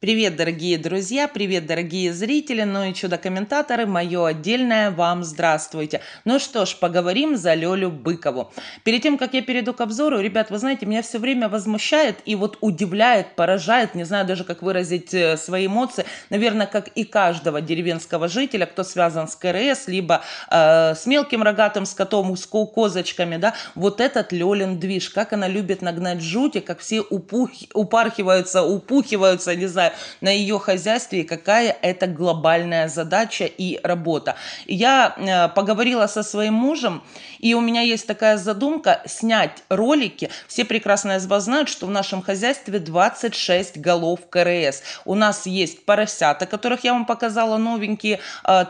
Привет, дорогие друзья, привет, дорогие зрители, ну и чудо-комментаторы, мое отдельное вам здравствуйте. Ну что ж, поговорим за Лелю Быкову. Перед тем, как я перейду к обзору, ребят, вы знаете, меня все время возмущает и вот удивляет, поражает, не знаю даже, как выразить э, свои эмоции, наверное, как и каждого деревенского жителя, кто связан с КРС, либо э, с мелким рогатым скотом, с козочками, да, вот этот Лелин движ, как она любит нагнать жути, как все упух... упархиваются, упухиваются, не знаю, какая на ее хозяйстве и какая это глобальная задача и работа. Я э, поговорила со своим мужем, и у меня есть такая задумка снять ролики. Все прекрасно из вас знают, что в нашем хозяйстве 26 голов КРС. У нас есть поросята, которых я вам показала новенькие,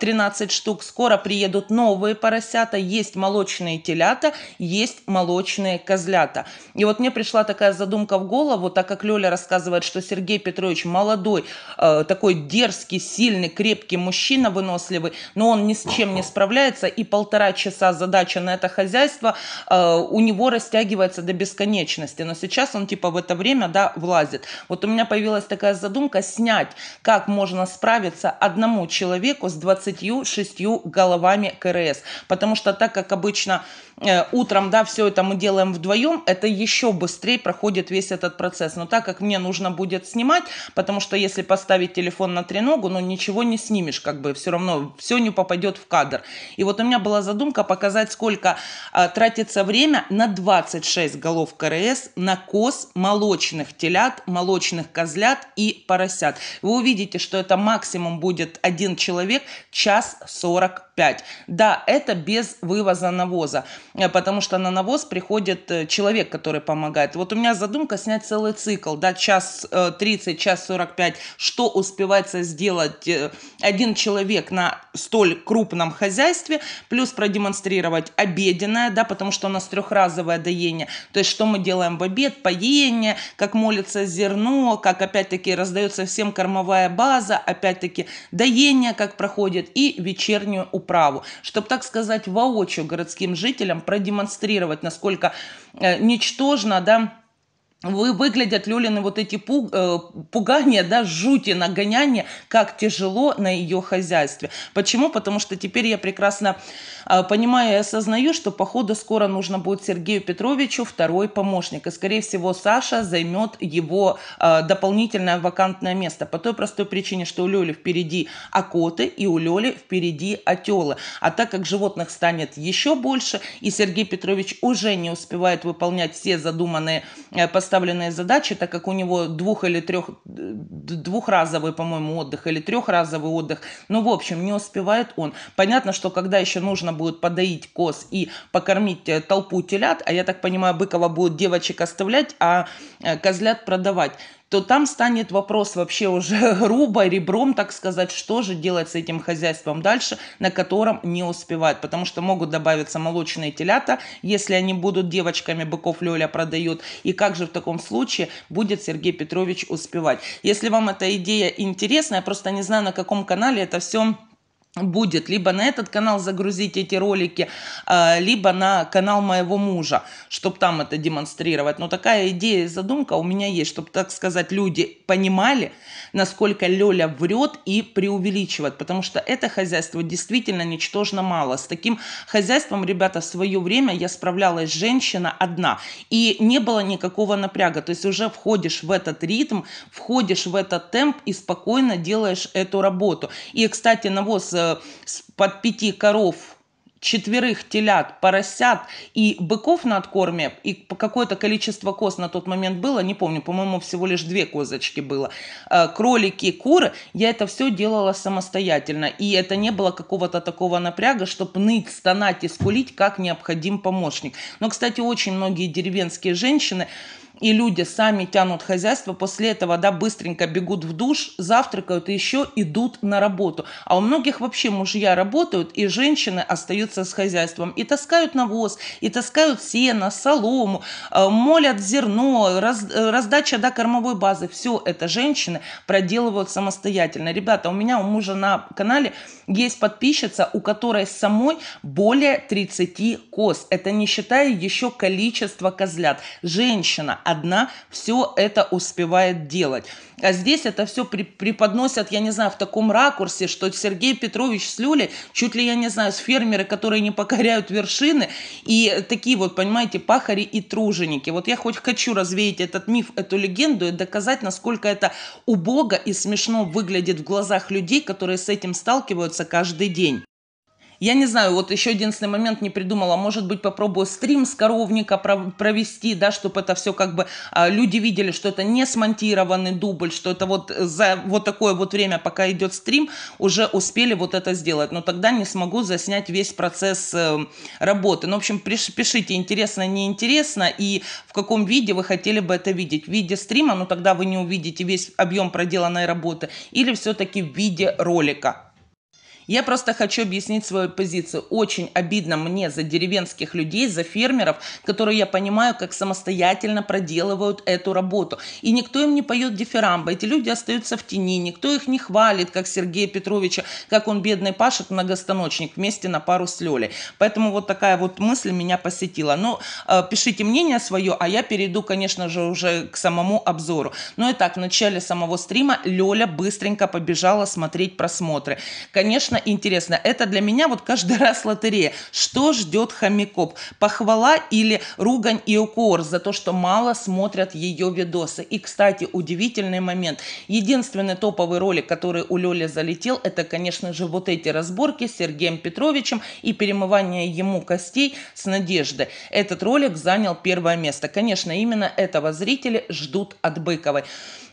13 э, штук. Скоро приедут новые поросята. Есть молочные телята, есть молочные козлята. И вот мне пришла такая задумка в голову, так как Лёля рассказывает, что Сергей Петрович молочный молодой, э, такой дерзкий, сильный, крепкий мужчина, выносливый, но он ни с чем не справляется, и полтора часа задача на это хозяйство э, у него растягивается до бесконечности. Но сейчас он типа в это время, да, влазит. Вот у меня появилась такая задумка снять, как можно справиться одному человеку с 26 головами КРС. Потому что так как обычно Э, утром, да, все это мы делаем вдвоем, это еще быстрее проходит весь этот процесс. Но так как мне нужно будет снимать, потому что если поставить телефон на треногу, ну ничего не снимешь, как бы все равно все не попадет в кадр. И вот у меня была задумка показать, сколько а, тратится время на 26 голов КРС на коз молочных телят, молочных козлят и поросят. Вы увидите, что это максимум будет один человек, час 45. Да, это без вывоза навоза. Э, потому что на навоз приходит э, человек, который помогает. Вот у меня задумка снять целый цикл, да, час 30, э, час 45, что успевается сделать один человек на столь крупном хозяйстве, плюс продемонстрировать обеденное, да, потому что у нас трехразовое доение, то есть что мы делаем в обед, поение, как молится зерно, как опять-таки раздается всем кормовая база, опять-таки доение, как проходит, и вечернюю управу, чтобы, так сказать, воочию городским жителям продемонстрировать, насколько э, ничтожно, да, вы, выглядят Люлины вот эти пуг, э, пугания, да, жути, нагоняния, как тяжело на ее хозяйстве. Почему? Потому что теперь я прекрасно э, понимаю и осознаю, что походу скоро нужно будет Сергею Петровичу второй помощник. И, скорее всего, Саша займет его э, дополнительное вакантное место. По той простой причине, что у Лёли впереди окоты и у Лёли впереди отелы. А так как животных станет еще больше, и Сергей Петрович уже не успевает выполнять все задуманные э, поставки, поставленные задачи, так как у него двух или трех, двухразовый, по-моему, отдых или трехразовый отдых, ну, в общем, не успевает он. Понятно, что когда еще нужно будет подоить коз и покормить э, толпу телят, а я так понимаю, Быкова будет девочек оставлять, а э, козлят продавать, то там станет вопрос вообще уже грубо, ребром, так сказать, что же делать с этим хозяйством дальше, на котором не успевают, потому что могут добавиться молочные телята, если они будут девочками, быков Лёля продает, и как же в таком случае будет Сергей Петрович успевать. Если вам эта идея интересна, я просто не знаю, на каком канале это все будет либо на этот канал загрузить эти ролики, а, либо на канал моего мужа, чтобы там это демонстрировать. Но такая идея и задумка у меня есть, чтобы, так сказать, люди понимали, насколько Лёля врет и преувеличивает, потому что это хозяйство действительно ничтожно мало. С таким хозяйством, ребята, в свое время я справлялась женщина одна, и не было никакого напряга, то есть уже входишь в этот ритм, входишь в этот темп и спокойно делаешь эту работу. И, кстати, навоз э, под пяти коров четверых телят, поросят и быков на откорме, и какое-то количество коз на тот момент было, не помню, по-моему, всего лишь две козочки было, а, кролики, куры, я это все делала самостоятельно, и это не было какого-то такого напряга, чтобы ныть, стонать и скулить, как необходим помощник. Но, кстати, очень многие деревенские женщины, и люди сами тянут хозяйство, после этого, да, быстренько бегут в душ, завтракают и еще идут на работу. А у многих вообще мужья работают, и женщины остаются с хозяйством. И таскают навоз, и таскают сено, солому, э, молят зерно, раз, э, раздача, да, кормовой базы. Все это женщины проделывают самостоятельно. Ребята, у меня у мужа на канале есть подписчица, у которой самой более 30 коз. Это не считая еще количество козлят. Женщина одна все это успевает делать. А здесь это все преподносят, я не знаю, в таком ракурсе, что Сергей Петрович с Люлей, чуть ли, я не знаю, с фермеры, которые не покоряют вершины, и такие вот, понимаете, пахари и труженики. Вот я хоть хочу развеять этот миф, эту легенду и доказать, насколько это убого и смешно выглядит в глазах людей, которые с этим сталкиваются каждый день. Я не знаю, вот еще единственный момент не придумала. Может быть, попробую стрим с коровника провести, да, чтобы это все как бы а, люди видели, что это не смонтированный дубль, что это вот за вот такое вот время, пока идет стрим, уже успели вот это сделать. Но тогда не смогу заснять весь процесс э, работы. Ну, в общем, пишите, интересно, неинтересно, и в каком виде вы хотели бы это видеть. В виде стрима, но ну, тогда вы не увидите весь объем проделанной работы, или все-таки в виде ролика. Я просто хочу объяснить свою позицию. Очень обидно мне за деревенских людей, за фермеров, которые я понимаю, как самостоятельно проделывают эту работу. И никто им не поет дифирамбы. Эти люди остаются в тени, никто их не хвалит, как Сергея Петровича, как он бедный пашет многостаночник вместе на пару с Лёлей. Поэтому вот такая вот мысль меня посетила. Но э, пишите мнение свое, а я перейду, конечно же, уже к самому обзору. Ну и так, в начале самого стрима Лёля быстренько побежала смотреть просмотры. Конечно, конечно, интересно. Это для меня вот каждый раз лотерея. Что ждет Хомяков? Похвала или ругань и укор за то, что мало смотрят ее видосы. И, кстати, удивительный момент. Единственный топовый ролик, который у Лёли залетел, это, конечно же, вот эти разборки с Сергеем Петровичем и перемывание ему костей с Надежды. Этот ролик занял первое место. Конечно, именно этого зрители ждут от Быковой.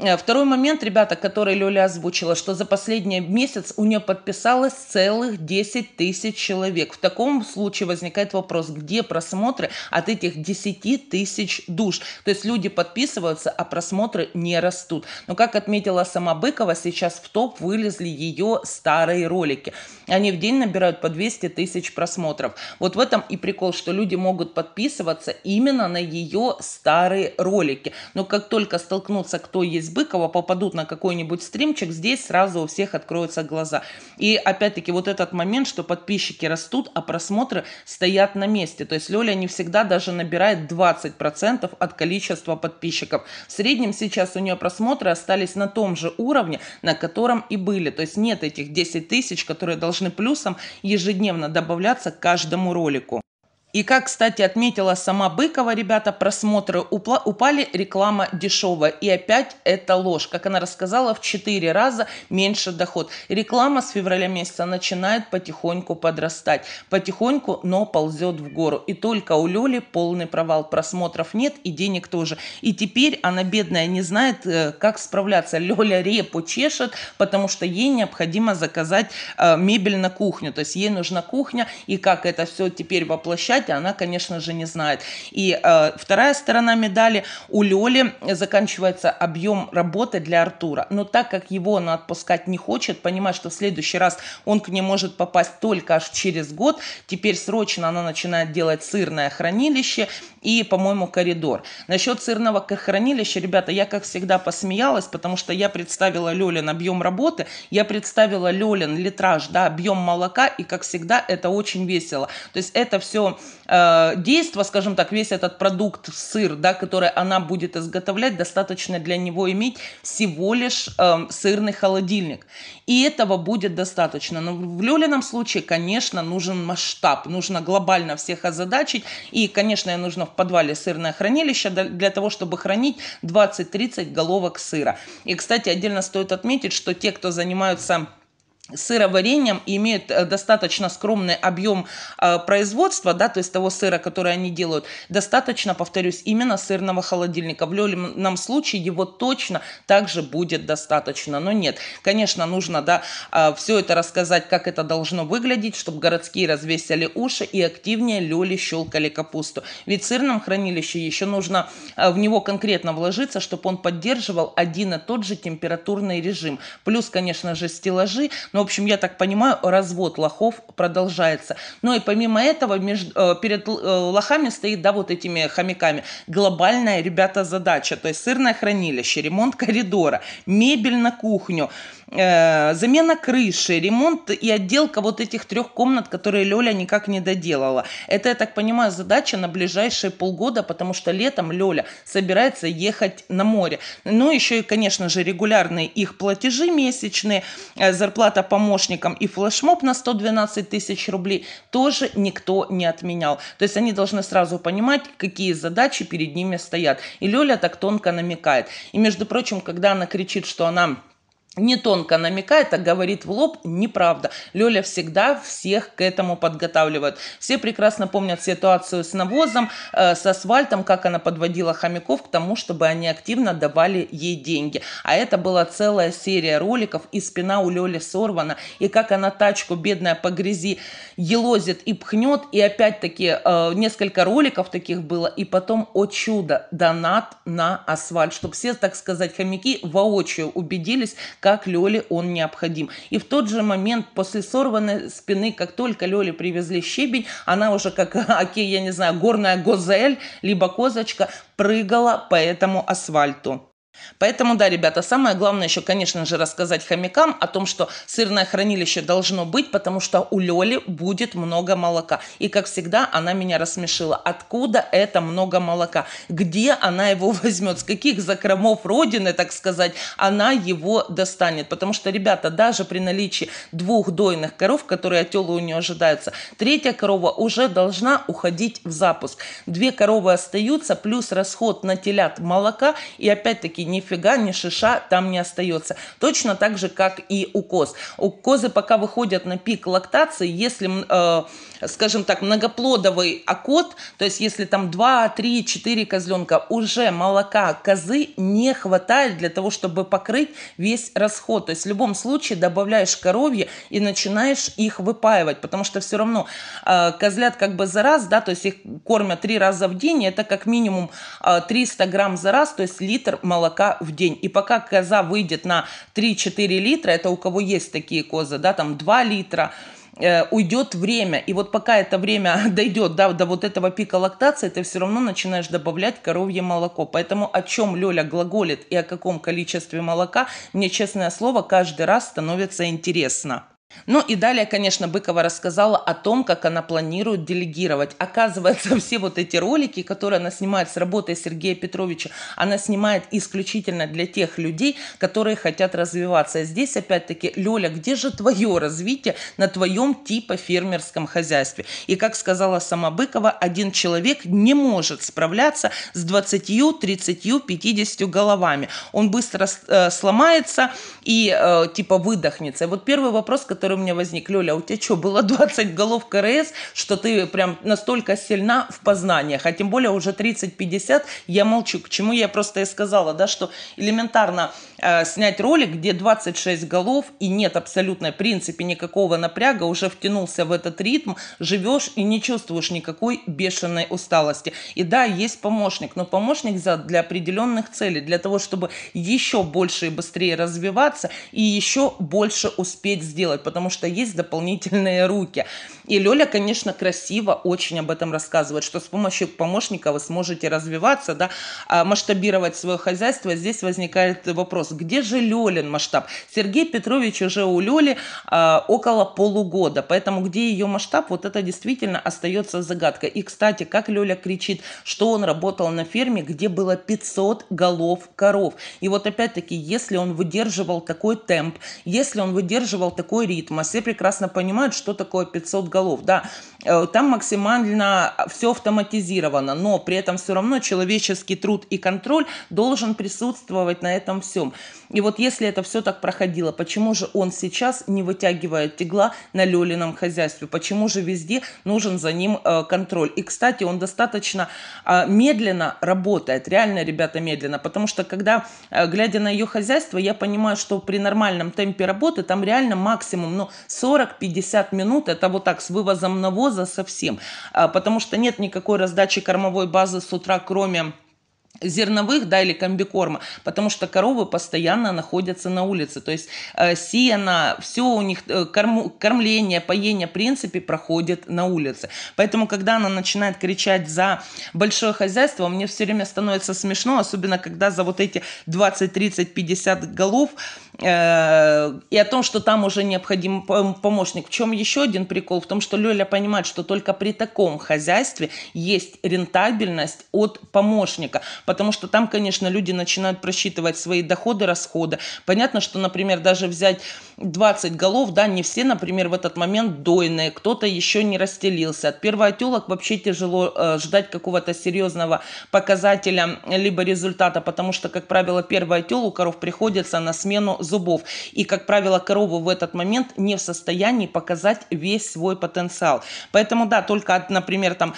Э, второй момент, ребята, который Лёля озвучила, что за последний месяц у нее подписалось осталось целых 10 тысяч человек. В таком случае возникает вопрос, где просмотры от этих 10 тысяч душ? То есть люди подписываются, а просмотры не растут. Но, как отметила сама Быкова, сейчас в топ вылезли ее старые ролики. Они в день набирают по 200 тысяч просмотров. Вот в этом и прикол, что люди могут подписываться именно на ее старые ролики. Но как только столкнутся, кто есть Быкова, попадут на какой-нибудь стримчик, здесь сразу у всех откроются глаза. И опять опять-таки, вот этот момент, что подписчики растут, а просмотры стоят на месте. То есть Лёля не всегда даже набирает 20% от количества подписчиков. В среднем сейчас у нее просмотры остались на том же уровне, на котором и были. То есть нет этих 10 тысяч, которые должны плюсом ежедневно добавляться к каждому ролику. И как, кстати, отметила сама Быкова, ребята, просмотры упла- упали, реклама дешевая. И опять это ложь. Как она рассказала, в 4 раза меньше доход. Реклама с февраля месяца начинает потихоньку подрастать. Потихоньку, но ползет в гору. И только у Лёли полный провал. Просмотров нет и денег тоже. И теперь она, бедная, не знает, э, как справляться. Лёля репу чешет, потому что ей необходимо заказать э, мебель на кухню. То есть ей нужна кухня. И как это все теперь воплощать знать, она, конечно же, не знает. И э, вторая сторона медали, у Лёли заканчивается объем работы для Артура. Но так как его она отпускать не хочет, понимает, что в следующий раз он к ней может попасть только аж через год, теперь срочно она начинает делать сырное хранилище и, по-моему, коридор. Насчет сырного хранилища, ребята, я, как всегда, посмеялась, потому что я представила Лёлин объем работы, я представила Лёлин литраж, да, объем молока, и, как всегда, это очень весело. То есть это все Э, действо, скажем так, весь этот продукт, сыр, да, который она будет изготовлять, достаточно для него иметь всего лишь э, сырный холодильник. И этого будет достаточно. Но в Лёлином случае, конечно, нужен масштаб, нужно глобально всех озадачить. И, конечно, нужно в подвале сырное хранилище для того, чтобы хранить 20-30 головок сыра. И, кстати, отдельно стоит отметить, что те, кто занимаются сыроварением и имеют э, достаточно скромный объем э, производства, да, то есть того сыра, который они делают, достаточно, повторюсь, именно сырного холодильника. В лёльном случае его точно также будет достаточно, но нет. Конечно, нужно, да, э, все это рассказать, как это должно выглядеть, чтобы городские развесили уши и активнее лёли щелкали капусту. Ведь в сырном хранилище еще нужно в него конкретно вложиться, чтобы он поддерживал один и тот же температурный режим. Плюс, конечно же, стеллажи, но ну, в общем, я так понимаю, развод лохов продолжается. Ну и помимо этого, между, э, перед э, лохами стоит, да, вот этими хомяками, глобальная, ребята, задача. То есть сырное хранилище, ремонт коридора, мебель на кухню, Э, замена крыши, ремонт и отделка вот этих трех комнат, которые Лёля никак не доделала. Это, я так понимаю, задача на ближайшие полгода, потому что летом Лёля собирается ехать на море. Ну, еще и, конечно же, регулярные их платежи месячные, э, зарплата помощникам и флешмоб на 112 тысяч рублей тоже никто не отменял. То есть они должны сразу понимать, какие задачи перед ними стоят. И Лёля так тонко намекает. И, между прочим, когда она кричит, что она не тонко намекает, а говорит в лоб неправда. Лёля всегда всех к этому подготавливает. Все прекрасно помнят ситуацию с навозом, э, с асфальтом, как она подводила хомяков к тому, чтобы они активно давали ей деньги. А это была целая серия роликов, и спина у Лёли сорвана, и как она тачку бедная по грязи елозит и пхнет, и опять-таки э, несколько роликов таких было, и потом, о чудо, донат на асфальт, чтобы все, так сказать, хомяки воочию убедились, как Лёле он необходим. И в тот же момент после сорванной спины, как только Лёле привезли щебень, она уже как, окей, я не знаю, горная гозель, либо козочка, прыгала по этому асфальту. Поэтому, да, ребята, самое главное еще, конечно же, рассказать хомякам о том, что сырное хранилище должно быть, потому что у Лёли будет много молока. И, как всегда, она меня рассмешила. Откуда это много молока? Где она его возьмет? С каких закромов Родины, так сказать, она его достанет? Потому что, ребята, даже при наличии двух дойных коров, которые от у нее ожидаются, третья корова уже должна уходить в запуск. Две коровы остаются, плюс расход на телят молока. И, опять-таки, нифига ни шиша там не остается. Точно так же, как и у коз. У козы пока выходят на пик лактации, если, э, скажем так, многоплодовый окот, то есть если там 2, 3, 4 козленка, уже молока козы не хватает для того, чтобы покрыть весь расход. То есть в любом случае добавляешь коровье и начинаешь их выпаивать, потому что все равно э, козлят как бы за раз, да, то есть их кормят три раза в день, это как минимум э, 300 грамм за раз, то есть литр молока молока в день. И пока коза выйдет на 3-4 литра, это у кого есть такие козы, да, там 2 литра, э, уйдет время. И вот пока это время дойдет да, до вот этого пика лактации, ты все равно начинаешь добавлять коровье молоко. Поэтому о чем Лёля глаголит и о каком количестве молока, мне, честное слово, каждый раз становится интересно. Ну и далее, конечно, Быкова рассказала о том, как она планирует делегировать. Оказывается, все вот эти ролики, которые она снимает с работой Сергея Петровича, она снимает исключительно для тех людей, которые хотят развиваться. И здесь опять-таки, Лёля, где же твое развитие на твоем типа фермерском хозяйстве? И как сказала сама Быкова, один человек не может справляться с 20, 30, 50 головами. Он быстро э, сломается и э, типа выдохнется. И вот первый вопрос, который который у меня возник. Лёля, а у тебя что, было 20 голов КРС, что ты прям настолько сильна в познаниях, а тем более уже 30-50, я молчу. К чему я просто и сказала, да, что элементарно Э, снять ролик, где 26 голов и нет абсолютно в принципе никакого напряга, уже втянулся в этот ритм, живешь и не чувствуешь никакой бешеной усталости. И да, есть помощник, но помощник за, для определенных целей, для того, чтобы еще больше и быстрее развиваться и еще больше успеть сделать, потому что есть дополнительные руки. И Лёля, конечно, красиво очень об этом рассказывает, что с помощью помощника вы сможете развиваться, да, а, масштабировать свое хозяйство. Здесь возникает вопрос, где же Лёлин масштаб? Сергей Петрович уже у Лёли а, около полугода, поэтому где ее масштаб, вот это действительно остается загадкой. И, кстати, как Лёля кричит, что он работал на ферме, где было 500 голов коров. И вот опять-таки, если он выдерживал такой темп, если он выдерживал такой ритм, а все прекрасно понимают, что такое 500 голов голов, да, э, там максимально все автоматизировано, но при этом все равно человеческий труд и контроль должен присутствовать на этом всем. И вот если это все так проходило, почему же он сейчас не вытягивает тегла на Лелином хозяйстве? Почему же везде нужен за ним э, контроль? И, кстати, он достаточно э, медленно работает, реально, ребята, медленно, потому что, когда, глядя на ее хозяйство, я понимаю, что при нормальном темпе работы там реально максимум, ну, 40-50 минут, это вот так с вывозом навоза совсем, а, потому что нет никакой раздачи кормовой базы с утра, кроме зерновых, да, или комбикорма, потому что коровы постоянно находятся на улице, то есть э, сено, все у них, э, корм, кормление, поение, в принципе, проходит на улице. Поэтому, когда она начинает кричать за большое хозяйство, мне все время становится смешно, особенно когда за вот эти 20, 30, 50 голов Э, и о том, что там уже необходим помощник. В чем еще один прикол? В том, что Лёля понимает, что только при таком хозяйстве есть рентабельность от помощника, потому что там, конечно, люди начинают просчитывать свои доходы, расходы. Понятно, что, например, даже взять 20 голов, да, не все, например, в этот момент дойные, кто-то еще не расстелился. От первого первоотелок вообще тяжело э, ждать какого-то серьезного показателя, либо результата, потому что, как правило, первоотел у коров приходится на смену зубов. И, как правило, коровы в этот момент не в состоянии показать весь свой потенциал. Поэтому, да, только, от, например, там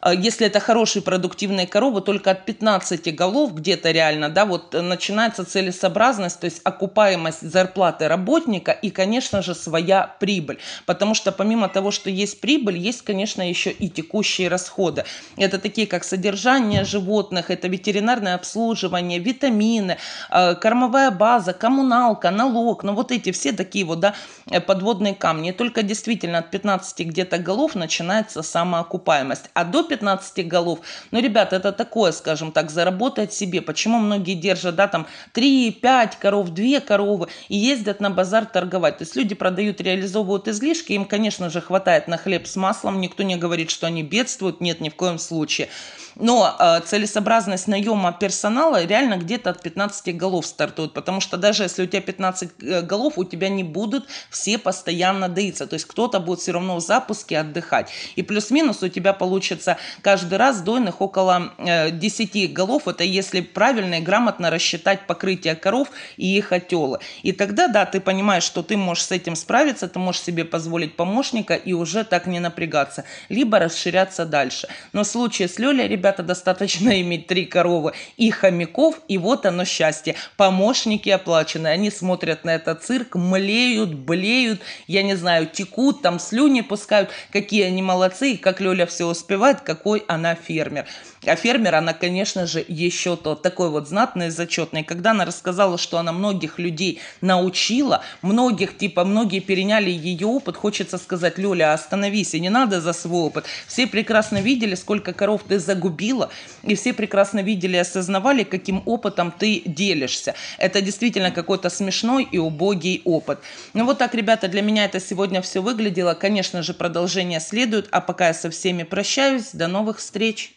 а если это хорошие продуктивные коровы, только от 15 голов где-то реально, да, вот э, начинается целесообразность, то есть окупаемость зарплаты работника и, конечно же, своя прибыль. Потому что помимо того, что есть прибыль, есть, конечно, еще и текущие расходы. Это такие, как содержание животных, это ветеринарное обслуживание, витамины, э, кормовая база, коммуналка, налог, ну вот эти все такие вот, да, э, подводные камни. И только действительно от 15 где-то голов начинается самоокупаемость. А до 15 голов. Но, ну, ребята, это такое, скажем так, заработать себе. Почему многие держат, да, там 3-5 коров, 2 коровы и ездят на базар торговать. То есть люди продают, реализовывают излишки, им, конечно же, хватает на хлеб с маслом. Никто не говорит, что они бедствуют. Нет, ни в коем случае. Но э, целесообразность наема персонала реально где-то от 15 голов стартует, потому что даже если у тебя 15 э, голов, у тебя не будут все постоянно доиться. То есть кто-то будет все равно в запуске отдыхать. И плюс-минус у тебя получится каждый раз дойных около 10 э, голов. Это если правильно и грамотно рассчитать покрытие коров и их отелы. И тогда, да, ты понимаешь, что ты можешь с этим справиться, ты можешь себе позволить помощника и уже так не напрягаться, либо расширяться дальше. Но в случае с Лёлей, ребята, достаточно иметь три коровы и хомяков, и вот оно счастье. Помощники оплачены, они смотрят на этот цирк, млеют, блеют, я не знаю, текут, там слюни пускают, какие они молодцы, и как Лёля все успевает, какой она фермер. А фермер она, конечно же, еще тот такой вот знатный зачетный. Когда она рассказала, что она многих людей научила, многих, типа, многие переняли ее опыт, хочется сказать, Лёля, остановись, и не надо за свой опыт. Все прекрасно видели, сколько коров ты загубила, и все прекрасно видели и осознавали, каким опытом ты делишься. Это действительно какой-то смешной и убогий опыт. Ну вот так, ребята, для меня это сегодня все выглядело. Конечно же, продолжение следует, а пока я со всеми прощаюсь, до новых встреч!